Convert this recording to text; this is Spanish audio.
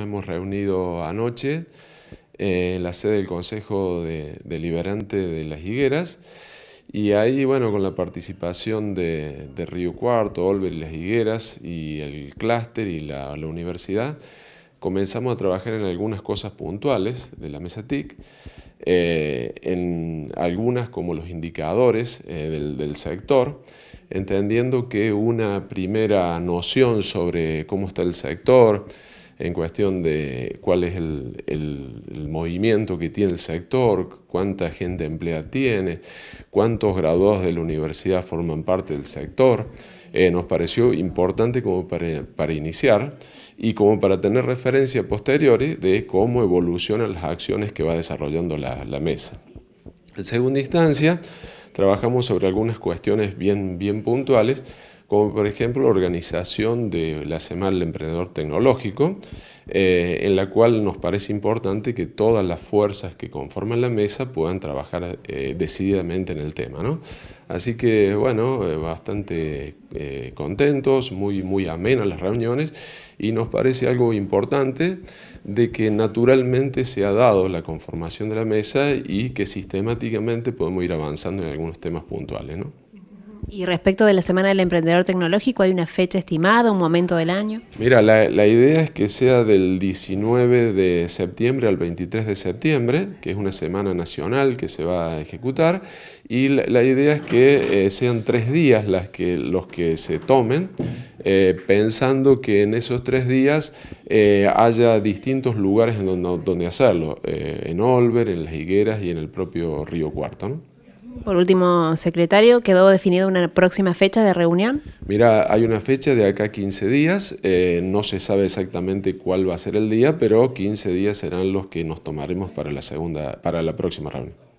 nos hemos reunido anoche eh, en la sede del Consejo Deliberante de, las Higueras y ahí, bueno, con la participación de, Río Cuarto, Olver y las Higueras y el clúster y la, universidad, comenzamos a trabajar en algunas cosas puntuales de la mesa TIC, eh, en algunas como los indicadores eh, del, del, sector, entendiendo que una primera noción sobre cómo está el sector, en cuestión de cuál es el, movimiento que tiene el sector, cuánta gente emplea tiene, cuántos graduados de la universidad forman parte del sector. Eh, nos pareció importante como para, iniciar y como para tener referencia posteriores de cómo evolucionan las acciones que va desarrollando la, mesa. En segunda instancia, trabajamos sobre algunas cuestiones bien, bien puntuales, como por ejemplo la organización de la Semana del Emprendedor Tecnológico, eh, en la cual nos parece importante que todas las fuerzas que conforman la mesa puedan trabajar eh, decididamente en el tema. ¿no? Así que, bueno, eh, bastante contentos, muy, muy amenas las reuniones y nos parece algo importante de que naturalmente se ha dado la conformación de la mesa y que sistemáticamente podemos ir avanzando en algunos temas puntuales. ¿no? Y respecto de la Semana del Emprendedor Tecnológico, ¿hay una fecha estimada, un momento del año? Mira, la, idea es que sea del 19 de septiembre al 23 de septiembre, que es una semana nacional que se va a ejecutar, y la, idea es que eh, sean tres días las que, los que se tomen, eh, pensando que en esos tres días eh, haya distintos lugares en donde, donde hacerlo, en Olver, en Las Higueras y en el propio Río Cuarto. Por último, secretario, ¿quedó definida una próxima fecha de reunión? Mira, hay una fecha de acá 15 días, eh, no se sabe exactamente cuál va a ser el día, pero 15 días serán los que nos tomaremos para la, segunda, para la próxima reunión.